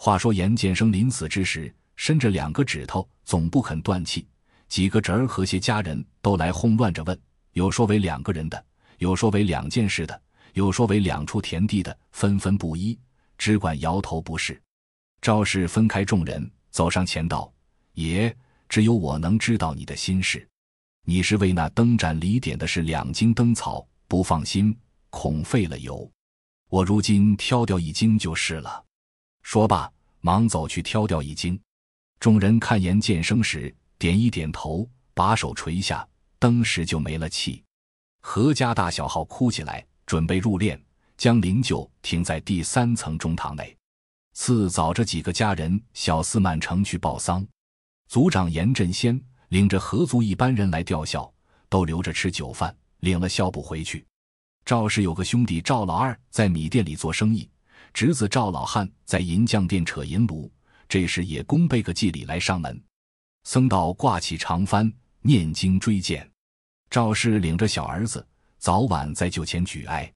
话说严建生临死之时，伸着两个指头，总不肯断气。几个侄儿和些家人都来哄乱着问：有说为两个人的，有说为两件事的，有说为两处田地的，纷纷不一，只管摇头不是。赵氏分开众人，走上前道：“爷，只有我能知道你的心事。你是为那灯盏里点的是两斤灯草，不放心，恐费了油。我如今挑掉一斤就是了。”说罢，忙走去挑掉一斤。众人看严建生时，点一点头，把手垂下，登时就没了气。何家大小号哭起来，准备入殓，将灵柩停在第三层中堂内。次早，这几个家人、小厮满城去报丧。族长严振先领着何族一班人来吊孝，都留着吃酒饭，领了孝不回去。赵氏有个兄弟赵老二，在米店里做生意。侄子赵老汉在银匠店扯银炉，这时也恭备个祭礼来上门。僧道挂起长幡，念经追荐。赵氏领着小儿子，早晚在就前举哀。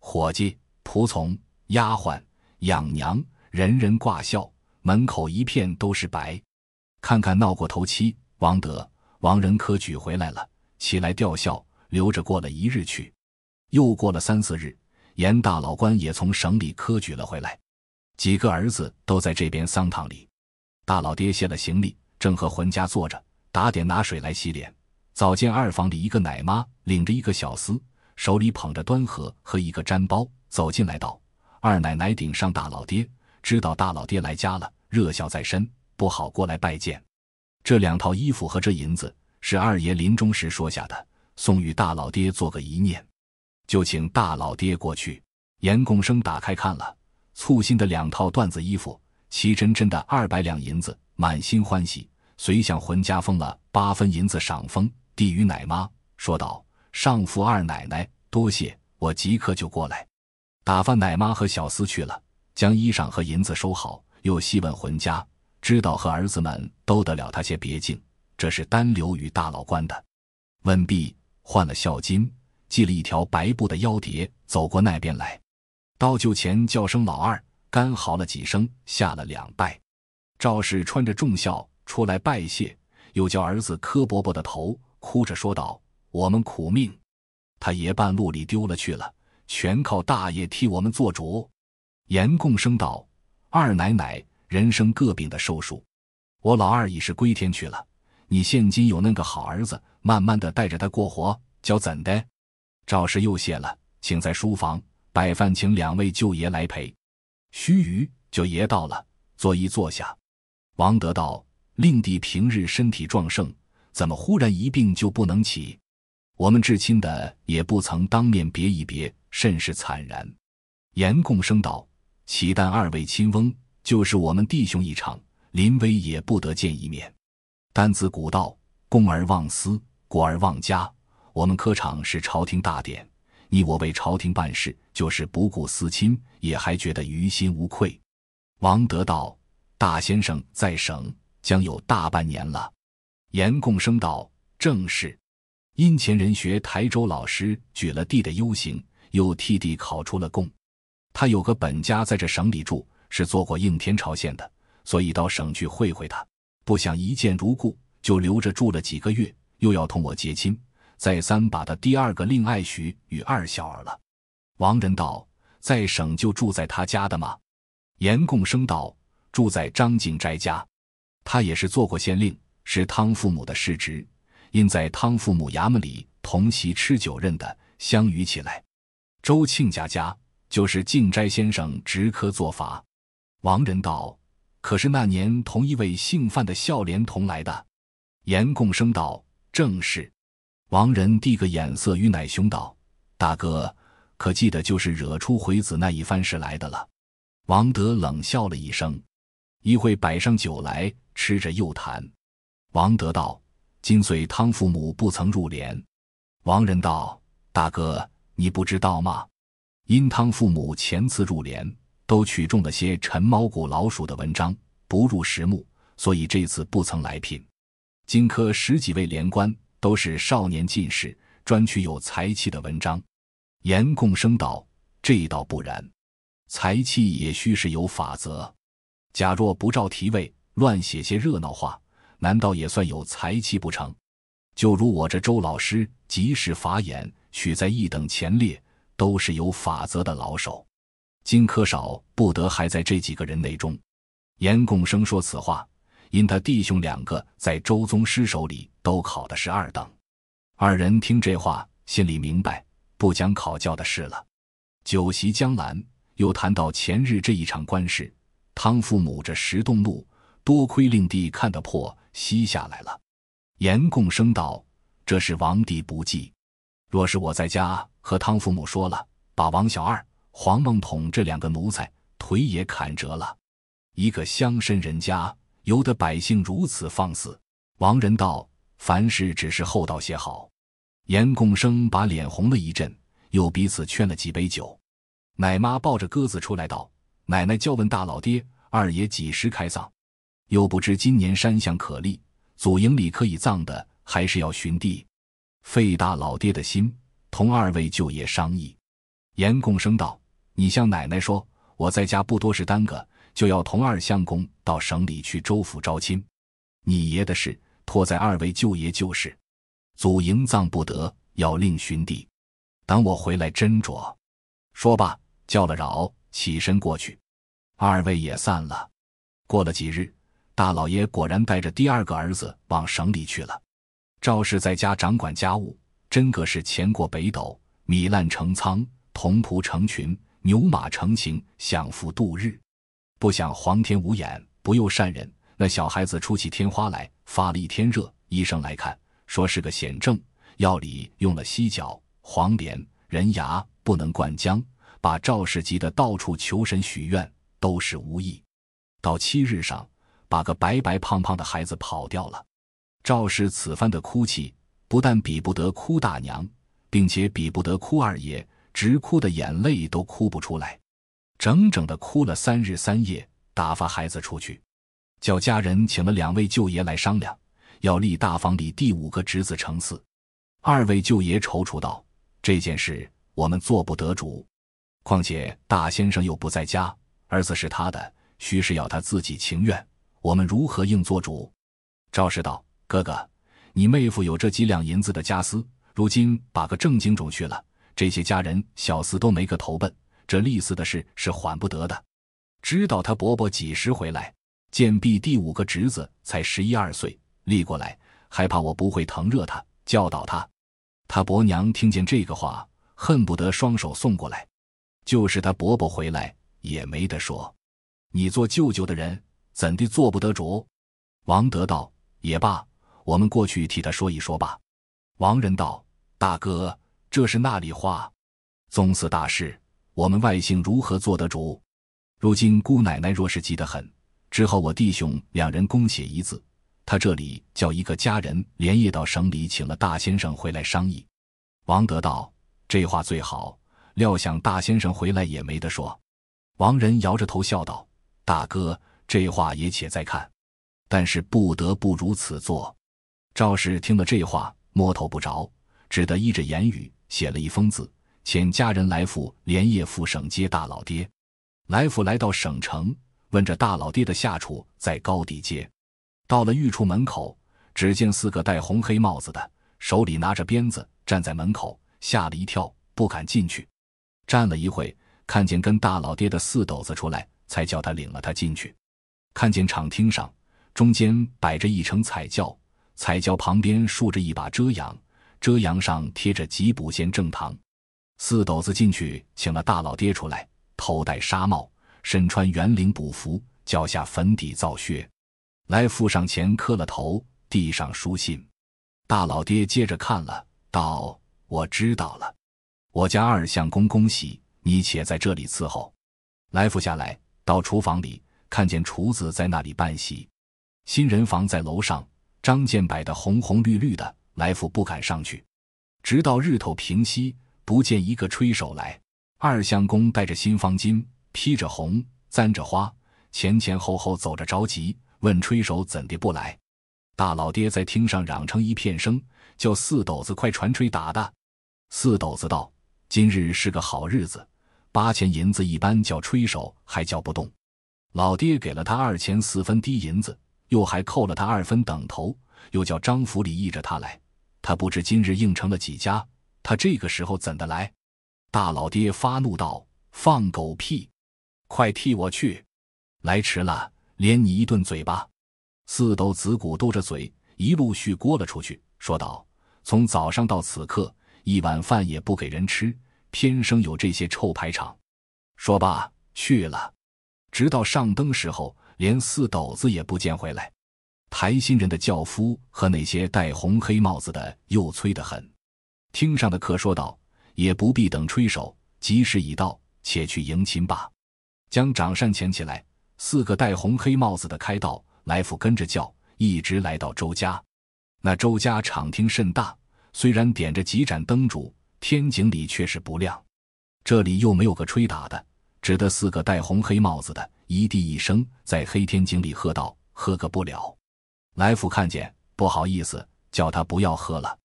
伙计、仆从、丫鬟、养娘，人人挂孝，门口一片都是白。看看闹过头七，王德、王仁科举回来了，起来吊孝，留着过了一日去。又过了三四日。严大老官也从省里科举了回来，几个儿子都在这边丧堂里。大老爹卸了行李，正和浑家坐着打点拿水来洗脸。早见二房里一个奶妈领着一个小厮，手里捧着端盒和一个毡包走进来，道：“二奶奶顶上大老爹知道大老爹来家了，热笑在身，不好过来拜见。这两套衣服和这银子是二爷临终时说下的，送与大老爹做个遗念。”就请大老爹过去。严贡生打开看了，簇新的两套缎子衣服，齐珍珍的二百两银子，满心欢喜，遂向浑家封了八分银子赏封递与奶妈，说道：“上父二奶奶多谢，我即刻就过来。”打发奶妈和小厮去了，将衣裳和银子收好，又细问浑家，知道和儿子们都得了他些别敬，这是单留与大老官的。问毕，换了孝金。系了一条白布的腰碟，走过那边来，到就前叫声老二，干嚎了几声，下了两拜。赵氏穿着重孝出来拜谢，又叫儿子磕伯伯的头，哭着说道：“我们苦命，他爷半路里丢了去了，全靠大爷替我们做主。”严贡生道：“二奶奶，人生各禀的寿数，我老二已是归天去了，你现今有那个好儿子，慢慢的带着他过活，叫怎的？”赵氏又谢了，请在书房摆饭，请两位舅爷来陪。须臾，舅爷到了，坐一坐下。王德道：“令弟平日身体壮盛，怎么忽然一病就不能起？我们至亲的也不曾当面别一别，甚是惨然。”严共生道：“岂但二位亲翁，就是我们弟兄一场，临危也不得见一面。但自古道：‘公而忘私，国而忘家。’”我们科场是朝廷大典，你我为朝廷办事，就是不顾私亲，也还觉得于心无愧。王德道大先生在省将有大半年了。严共生道正是，因前人学台州老师举了地的优行，又替地考出了贡。他有个本家在这省里住，是做过应天朝县的，所以到省去会会他。不想一见如故，就留着住了几个月，又要同我结亲。再三把他第二个令爱许与二小儿了。王仁道，在省就住在他家的吗？严贡生道，住在张静斋家。他也是做过县令，是汤父母的世侄，因在汤父母衙门里同席吃酒，认的相与起来。周庆家家就是敬斋先生直科做法。王仁道，可是那年同一位姓范的孝廉同来的？严贡生道，正是。王仁递个眼色，与奶兄道：“大哥，可记得就是惹出回子那一番事来的了？”王德冷笑了一声，一会摆上酒来吃着又谈。王德道：“金岁汤父母不曾入殓。王仁道：“大哥，你不知道吗？因汤父母前次入殓，都取中了些陈猫骨老鼠的文章，不入实目，所以这次不曾来聘。荆轲十几位连官。”都是少年进士，专取有才气的文章。严贡生道：“这倒不然，才气也须是有法则。假若不照题位，乱写些热闹话，难道也算有才气不成？就如我这周老师，即使法眼取在一等前列，都是有法则的老手。金科少不得还在这几个人内中。”严贡生说此话，因他弟兄两个在周宗师手里。都考的是二等，二人听这话，心里明白，不讲考教的事了。酒席将阑，又谈到前日这一场官事，汤父母这十动怒，多亏令帝看得破，息下来了。严贡生道：“这是王帝不济，若是我在家和汤父母说了，把王小二、黄梦统这两个奴才腿也砍折了。一个乡绅人家，由得百姓如此放肆。”王仁道。凡事只是厚道些好。严贡生把脸红了一阵，又彼此劝了几杯酒。奶妈抱着鸽子出来道：“奶奶叫问大老爹、二爷几时开葬，又不知今年山乡可立祖营里可以葬的，还是要寻地，费大老爹的心，同二位舅爷商议。”严贡生道：“你向奶奶说，我在家不多是耽搁，就要同二相公到省里去州府招亲。你爷的事。”托在二位舅爷就事，祖营葬不得，要另寻地，等我回来斟酌。说罢，叫了饶，起身过去。二位也散了。过了几日，大老爷果然带着第二个儿子往省里去了。赵氏在家掌管家务，真个是钱过北斗，米烂成仓，童仆成群，牛马成群，享福度日。不想皇天无眼，不佑善人。那小孩子出起天花来，发了一天热，医生来看说是个险症，药里用了犀角、黄连、人牙，不能灌浆，把赵氏急得到处求神许愿，都是无益。到七日上，把个白白胖胖的孩子跑掉了。赵氏此番的哭泣，不但比不得哭大娘，并且比不得哭二爷，直哭的眼泪都哭不出来，整整的哭了三日三夜，打发孩子出去。叫家人请了两位舅爷来商量，要立大房里第五个侄子成嗣。二位舅爷踌躇道：“这件事我们做不得主，况且大先生又不在家，儿子是他的，须是要他自己情愿，我们如何应做主？”赵氏道：“哥哥，你妹夫有这几两银子的家私，如今把个正经种去了，这些家人小厮都没个投奔，这立嗣的事是缓不得的。知道他伯伯几时回来？”见婢第五个侄子才十一二岁，立过来还怕我不会疼热他，教导他。他伯娘听见这个话，恨不得双手送过来。就是他伯伯回来也没得说。你做舅舅的人怎地做不得主？王德道也罢，我们过去替他说一说吧。王仁道大哥，这是那里话？宗祠大事，我们外姓如何做得主？如今姑奶奶若是急得很。之后，我弟兄两人共写一字。他这里叫一个家人连夜到省里，请了大先生回来商议。王德道：“这话最好。料想大先生回来也没得说。”王仁摇着头笑道：“大哥，这话也且再看。但是不得不如此做。”赵氏听了这话，摸头不着，只得依着言语写了一封字，请家人来赴，连夜赴省接大老爹。来福来到省城。问着大老爹的下处在高地街，到了御厨门口，只见四个戴红黑帽子的，手里拿着鞭子，站在门口，吓了一跳，不敢进去。站了一会，看见跟大老爹的四斗子出来，才叫他领了他进去。看见场厅上中间摆着一乘彩轿，彩轿旁边竖着一把遮阳，遮阳上贴着吉卜仙正堂。四斗子进去，请了大老爹出来，头戴纱帽。身穿圆领补服，脚下粉底造靴，来福上前磕了头，递上书信。大老爹接着看了，道：“我知道了，我家二相公恭喜你，且在这里伺候。”来福下来到厨房里，看见厨子在那里办席。新人房在楼上，张建摆的红红绿绿的，来福不敢上去。直到日头平息，不见一个吹手来。二相公带着新方巾。披着红，簪着花，前前后后走着，着急问吹手怎地不来？大老爹在厅上嚷成一片声，叫四斗子快传吹打的。四斗子道：“今日是个好日子，八钱银子一般叫吹手还叫不动。”老爹给了他二钱四分低银子，又还扣了他二分等头，又叫张府里依着他来。他不知今日应承了几家，他这个时候怎的来？大老爹发怒道：“放狗屁！”快替我去！来迟了，连你一顿嘴巴。四斗子鼓嘟着嘴，一路续锅了出去，说道：“从早上到此刻，一碗饭也不给人吃，偏生有这些臭排场。”说罢去了，直到上灯时候，连四斗子也不见回来。台新人的轿夫和那些戴红黑帽子的又催得很。厅上的客说道：“也不必等吹手，吉时已到，且去迎亲吧。”将掌扇捡起来，四个戴红黑帽子的开道，来福跟着叫，一直来到周家。那周家场厅甚大，虽然点着几盏灯烛，天井里却是不亮。这里又没有个吹打的，只得四个戴红黑帽子的一地一声，在黑天井里喝道：“喝个不了！”来福看见，不好意思，叫他不要喝了。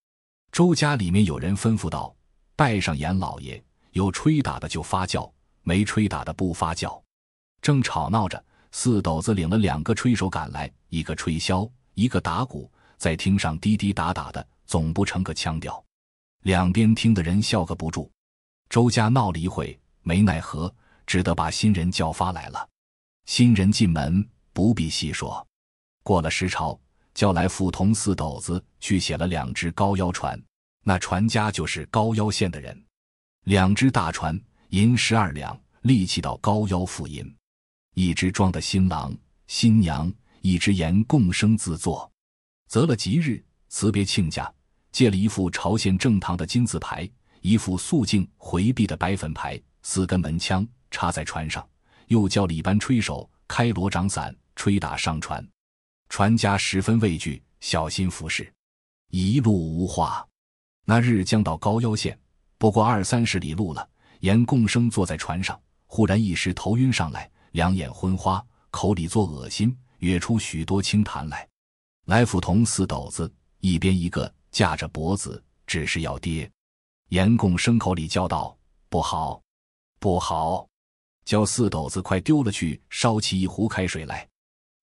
周家里面有人吩咐道：“拜上严老爷，有吹打的就发叫。”没吹打的不发酵。正吵闹着，四斗子领了两个吹手赶来，一个吹箫，一个打鼓，在厅上滴滴答答的，总不成个腔调。两边听的人笑个不住。周家闹了一会，没奈何，只得把新人叫发来了。新人进门不必细说。过了时朝，叫来副童四斗子去写了两只高腰船，那船家就是高腰县的人，两只大船。银十二两，利气到高腰腹银，一只装的新郎新娘，一只盐共生自作，择了吉日辞别亲家，借了一副朝鲜正堂的金字牌，一副肃静回避的白粉牌，四根门枪插在船上，又叫了一班吹手开锣掌伞吹打上船，船家十分畏惧，小心服侍，一路无话。那日将到高腰县，不过二三十里路了。严共生坐在船上，忽然一时头晕上来，两眼昏花，口里作恶心，哕出许多清痰来。来福同四斗子一边一个架着脖子，只是要跌。严共生口里叫道：“不好，不好！叫四斗子快丢了去，烧起一壶开水来。”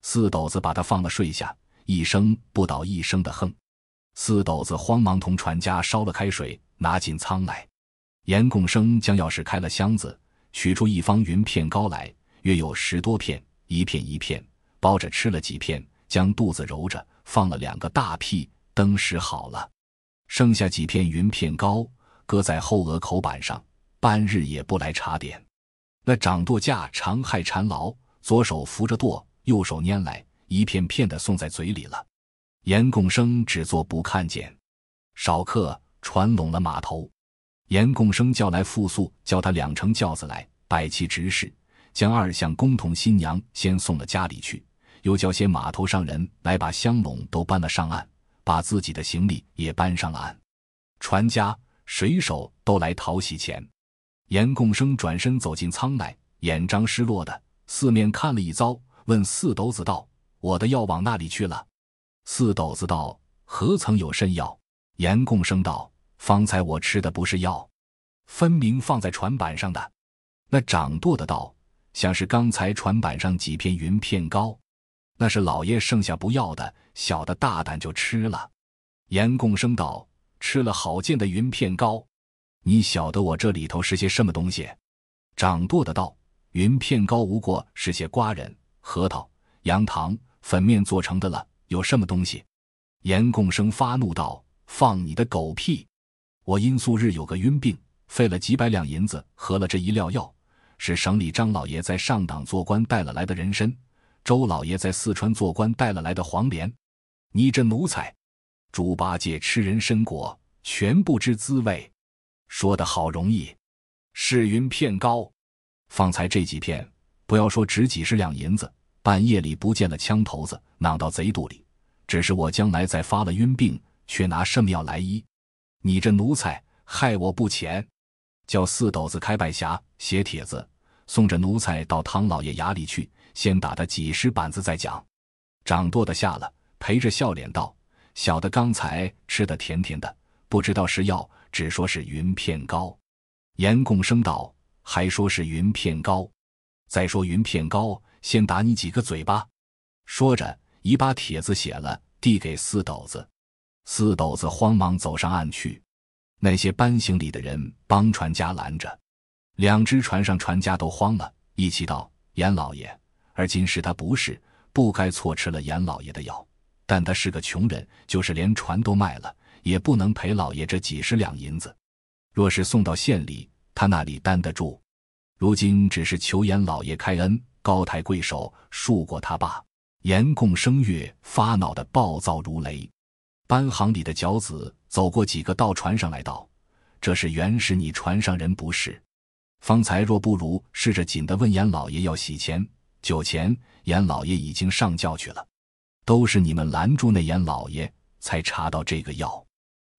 四斗子把他放了，睡下，一声不倒一声的哼。四斗子慌忙同船家烧了开水，拿进舱来。严贡生将钥匙开了箱子，取出一方云片糕来，约有十多片，一片一片包着吃了几片，将肚子揉着，放了两个大屁，登时好了。剩下几片云片糕搁在后额口板上，半日也不来茶点。那掌舵架常害馋痨，左手扶着舵，右手拈来一片片的送在嘴里了。严贡生只做不看见。少客船拢了码头。严贡生叫来傅宿，叫他两乘轿子来，摆齐执事，将二相公同新娘先送了家里去。又叫些码头上人来，把香笼都搬了上岸，把自己的行李也搬上了岸。船家、水手都来讨喜钱。严贡生转身走进舱来，眼张失落的，四面看了一遭，问四斗子道：“我的药往那里去了？”四斗子道：“何曾有甚药？”严贡生道。方才我吃的不是药，分明放在船板上的。那掌舵的道：“像是刚才船板上几片云片糕，那是老爷剩下不要的，小的大胆就吃了。”严贡生道：“吃了好贱的云片糕，你晓得我这里头是些什么东西？”掌舵的道：“云片糕无过是些瓜仁、核桃、杨糖、粉面做成的了，有什么东西？”严贡生发怒道：“放你的狗屁！”我因素日有个晕病，费了几百两银子，喝了这一料药，是省里张老爷在上党做官带了来的人参，周老爷在四川做官带了来的黄连。你这奴才，猪八戒吃人参果，全不知滋味。说得好容易，是云片糕。方才这几片，不要说值几十两银子，半夜里不见了枪头子，囊到贼肚里。只是我将来再发了晕病，却拿圣么药来医？你这奴才害我不浅，叫四斗子开板匣写帖子，送这奴才到汤老爷衙里去，先打他几十板子再讲。掌舵的下了，陪着笑脸道：“小的刚才吃的甜甜的，不知道是药，只说是云片糕。”严贡生道：“还说是云片糕？再说云片糕，先打你几个嘴巴。”说着，已把帖子写了，递给四斗子。四斗子慌忙走上岸去，那些搬行李的人帮船家拦着，两只船上船家都慌了，一起道：“严老爷，而今是他不是，不该错吃了严老爷的药。但他是个穷人，就是连船都卖了，也不能赔老爷这几十两银子。若是送到县里，他那里担得住？如今只是求严老爷开恩，高抬贵手，恕过他罢。”严贡生乐发恼的暴躁如雷。班行里的脚子走过几个道船上来道：“这是原是你船上人不是？方才若不如试着紧的问严老爷要洗钱酒钱，严老爷已经上轿去了。都是你们拦住那严老爷才查到这个药，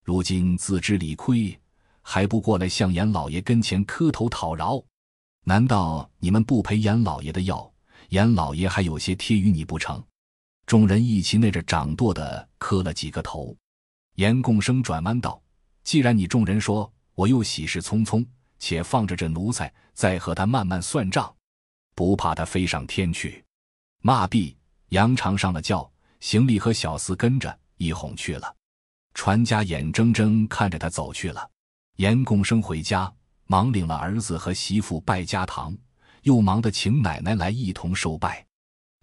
如今自知理亏，还不过来向严老爷跟前磕头讨饶？难道你们不赔严老爷的药？严老爷还有些贴于你不成？”众人一齐耐着掌舵的磕了几个头，严贡生转弯道：“既然你众人说，我又喜事匆匆，且放着这奴才，再和他慢慢算账，不怕他飞上天去。”骂毕，扬长上了轿，行李和小厮跟着一哄去了。船家眼睁睁看着他走去了。严贡生回家，忙领了儿子和媳妇拜家堂，又忙得请奶奶来一同受拜。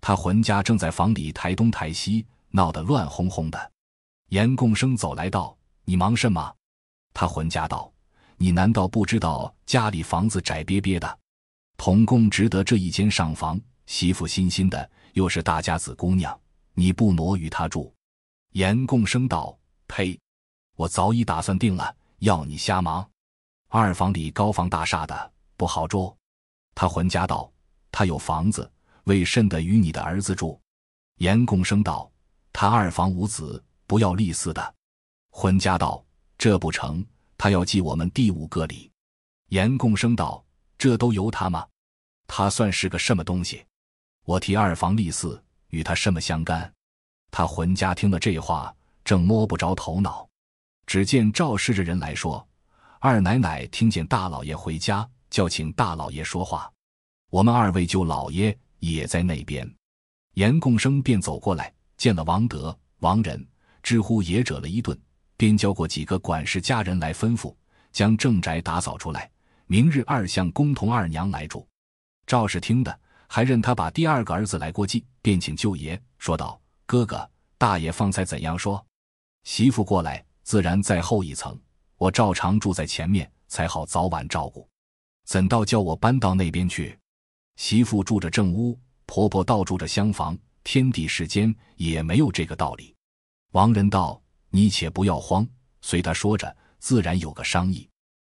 他浑家正在房里抬东抬西，闹得乱哄哄的。严贡生走来道：“你忙什么？”他浑家道：“你难道不知道家里房子窄憋憋的？同共只得这一间上房，媳妇新新的，又是大家子姑娘，你不挪与她住？”严贡生道：“呸！我早已打算定了，要你瞎忙。二房里高房大厦的不好住。”他浑家道：“他有房子。”为甚的与你的儿子住？严贡生道：“他二房无子，不要立嗣的。”浑家道：“这不成，他要祭我们第五个礼。”严贡生道：“这都由他吗？他算是个什么东西？我替二房立嗣，与他什么相干？”他浑家听了这话，正摸不着头脑。只见赵氏这人来说：“二奶奶听见大老爷回家，叫请大老爷说话。我们二位舅老爷。”也在那边，严贡生便走过来见了王德、王仁，知乎也者了一顿，便叫过几个管事家人来吩咐，将正宅打扫出来，明日二相公同二娘来住。赵氏听的，还任他把第二个儿子来过继，便请舅爷说道：“哥哥，大爷方才怎样说？媳妇过来，自然在后一层，我照常住在前面，才好早晚照顾。怎到叫我搬到那边去？”媳妇住着正屋，婆婆倒住着厢房，天地世间也没有这个道理。王仁道，你且不要慌，随他说着，自然有个商议。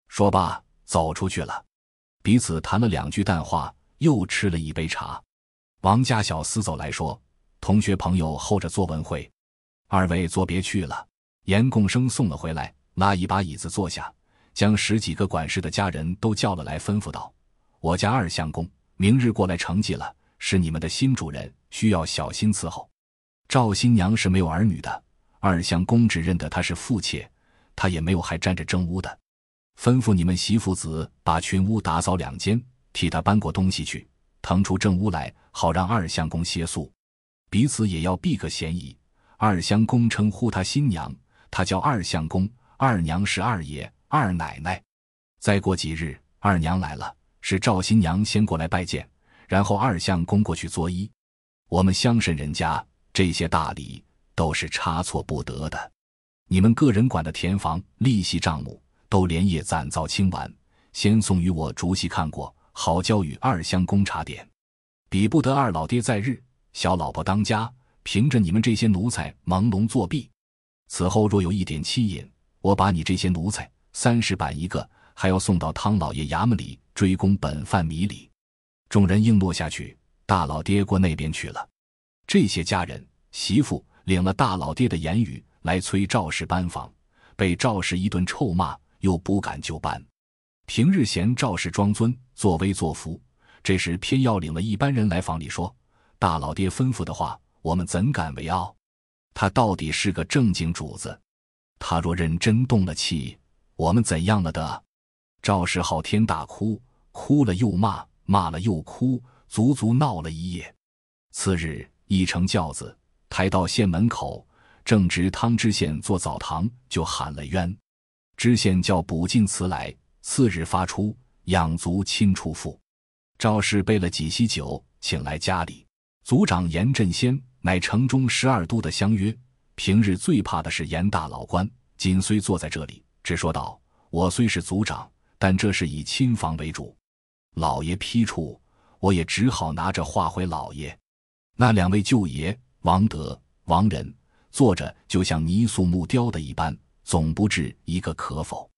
说罢，走出去了。彼此谈了两句淡话，又吃了一杯茶。王家小厮走来说，同学朋友候着作文会，二位作别去了。严贡生送了回来，拉一把椅子坐下，将十几个管事的家人都叫了来，吩咐道：“我家二相公。”明日过来成绩了，是你们的新主人，需要小心伺候。赵新娘是没有儿女的，二相公只认得她是父妾，她也没有还占着正屋的。吩咐你们媳妇子把群屋打扫两间，替她搬过东西去，腾出正屋来，好让二相公歇宿。彼此也要避个嫌疑。二相公称呼她新娘，她叫二相公。二娘是二爷、二奶奶。再过几日，二娘来了。是赵新娘先过来拜见，然后二相公过去作揖。我们乡绅人家这些大礼都是差错不得的。你们个人管的田房利息账目都连夜攒造清完，先送与我逐细看过，好交与二相公查点。比不得二老爹在日，小老婆当家，凭着你们这些奴才朦胧作弊。此后若有一点欺隐，我把你这些奴才三十板一个，还要送到汤老爷衙门里。追功本犯迷离，众人应诺下去。大老爹过那边去了。这些家人媳妇领了大老爹的言语来催赵氏搬房，被赵氏一顿臭骂，又不敢就搬。平日嫌赵氏装尊作威作福，这时偏要领了一般人来房里说：“大老爹吩咐的话，我们怎敢违拗？他到底是个正经主子，他若认真动了气，我们怎样了得？”赵氏号天大哭。哭了又骂，骂了又哭，足足闹了一夜。次日，一乘轿子抬到县门口，正值汤知县坐澡堂，就喊了冤。知县叫捕进祠来，次日发出养足亲出父。赵氏备了几席酒，请来家里族长严振先，乃城中十二都的相约。平日最怕的是严大老官，紧虽坐在这里，只说道：“我虽是族长，但这是以亲房为主。”老爷批处，我也只好拿着画回老爷。那两位舅爷王德、王仁坐着，就像泥塑木雕的一般，总不至一个可否。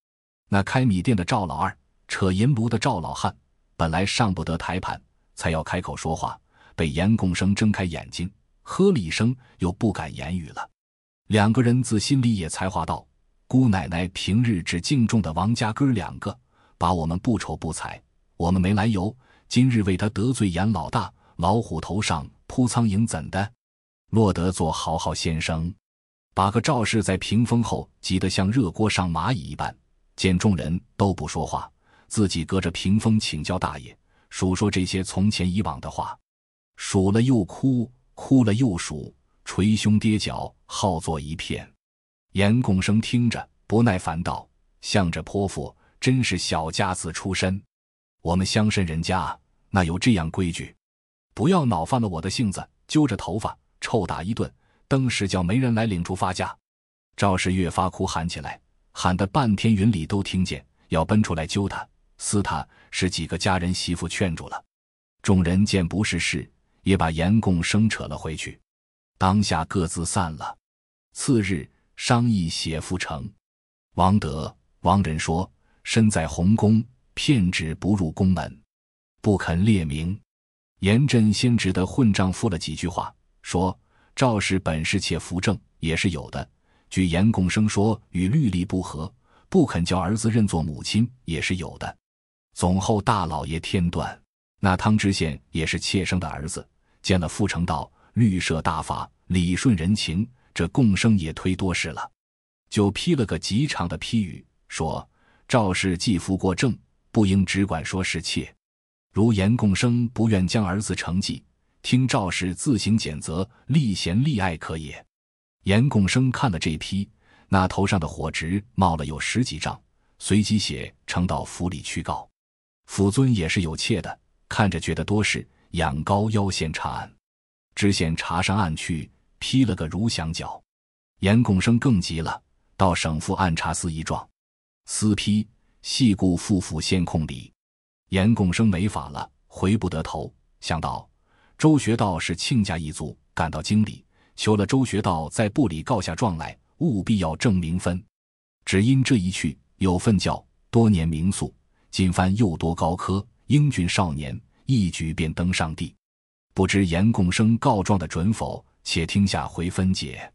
那开米店的赵老二、扯银炉的赵老汉，本来上不得台盘，才要开口说话，被严贡生睁开眼睛，呵了一声，又不敢言语了。两个人自心里也才话道：“姑奶奶平日只敬重的王家哥儿两个，把我们不愁不才。”我们没来由，今日为他得罪严老大，老虎头上扑苍蝇，怎的？落得做好好先生？把个赵氏在屏风后急得像热锅上蚂蚁一般。见众人都不说话，自己隔着屏风请教大爷，数说这些从前以往的话，数了又哭，哭了又数，捶胸跌脚，好作一片。严贡生听着不耐烦道：“向着泼妇，真是小家子出身。”我们乡绅人家哪有这样规矩？不要恼犯了我的性子，揪着头发臭打一顿，登时叫没人来领出发家。赵氏越发哭喊起来，喊得半天云里都听见，要奔出来揪他撕他，使几个家人媳妇劝住了。众人见不是事，也把严贡生扯了回去。当下各自散了。次日商议写复呈，王德、王仁说身在洪公。骗纸不入宫门，不肯列名。严振先只得混账附了几句话，说赵氏本是妾扶正，也是有的。据严共生说，与律例不合，不肯叫儿子认作母亲，也是有的。总后大老爷天断，那汤知县也是妾生的儿子。见了傅成道，律设大法，理顺人情。这共生也忒多事了，就批了个极长的批语，说赵氏继父过正。不应只管说是妾，如严贡生不愿将儿子成继，听赵氏自行检责，立贤立爱可也。严贡生看了这批，那头上的火直冒了有十几丈，随即写呈到府里去告。府尊也是有妾的，看着觉得多事，仰高腰先查案。知县查上案去，批了个如祥脚。严贡生更急了，到省府按察司一状，司批。细故父父陷空里，严贡生没法了，回不得头，想到周学道是亲家一族，赶到京里求了周学道在部里告下状来，务必要证名分。只因这一去有份教，多年名宿，今番又多高科英俊少年，一举便登上帝。不知严贡生告状的准否？且听下回分解。